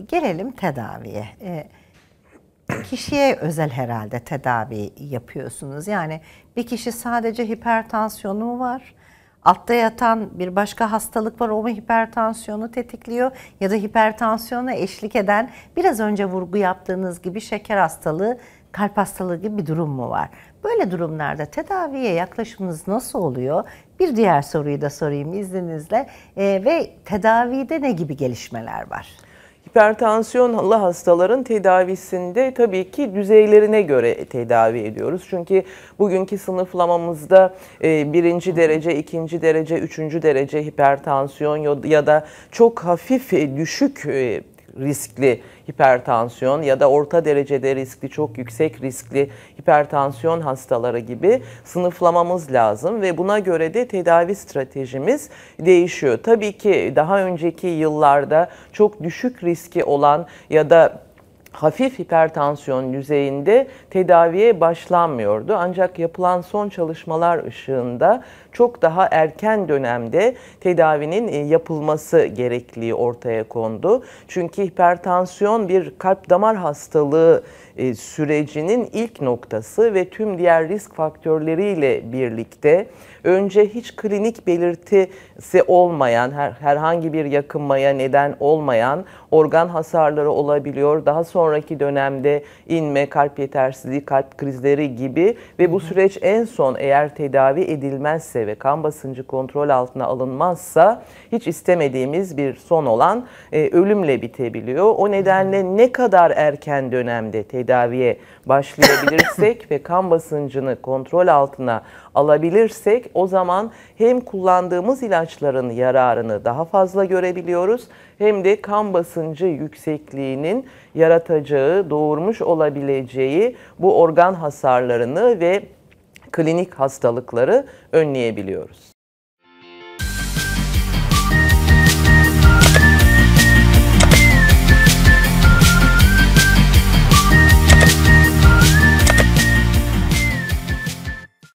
Gelelim tedaviye. E, kişiye özel herhalde tedavi yapıyorsunuz. Yani bir kişi sadece hipertansiyonu var. Altta yatan bir başka hastalık var o mu hipertansiyonu tetikliyor ya da hipertansiyona eşlik eden biraz önce vurgu yaptığınız gibi şeker hastalığı, kalp hastalığı gibi bir durum mu var? Böyle durumlarda tedaviye yaklaşımınız nasıl oluyor? Bir diğer soruyu da sorayım izninizle ee, ve tedavide ne gibi gelişmeler var? Hipertansiyonlu hastaların tedavisinde tabii ki düzeylerine göre tedavi ediyoruz. Çünkü bugünkü sınıflamamızda e, birinci derece, ikinci derece, üçüncü derece hipertansiyon ya da çok hafif e, düşük e, riskli hipertansiyon ya da orta derecede riskli, çok yüksek riskli hipertansiyon hastaları gibi sınıflamamız lazım ve buna göre de tedavi stratejimiz değişiyor. Tabii ki daha önceki yıllarda çok düşük riski olan ya da hafif hipertansiyon düzeyinde tedaviye başlanmıyordu. Ancak yapılan son çalışmalar ışığında çok daha erken dönemde tedavinin e, yapılması gerekliliği ortaya kondu. Çünkü hipertansiyon bir kalp damar hastalığı e, sürecinin ilk noktası ve tüm diğer risk faktörleriyle birlikte önce hiç klinik belirtisi olmayan, herhangi bir yakınmaya neden olmayan organ hasarları olabiliyor. Daha sonraki dönemde inme, kalp yetersizliği, kalp krizleri gibi ve bu süreç en son eğer tedavi edilmezse ve kan basıncı kontrol altına alınmazsa hiç istemediğimiz bir son olan e, ölümle bitebiliyor. O nedenle ne kadar erken dönemde tedavi tedaviye başlayabilirsek ve kan basıncını kontrol altına alabilirsek o zaman hem kullandığımız ilaçların yararını daha fazla görebiliyoruz hem de kan basıncı yüksekliğinin yaratacağı, doğurmuş olabileceği bu organ hasarlarını ve klinik hastalıkları önleyebiliyoruz.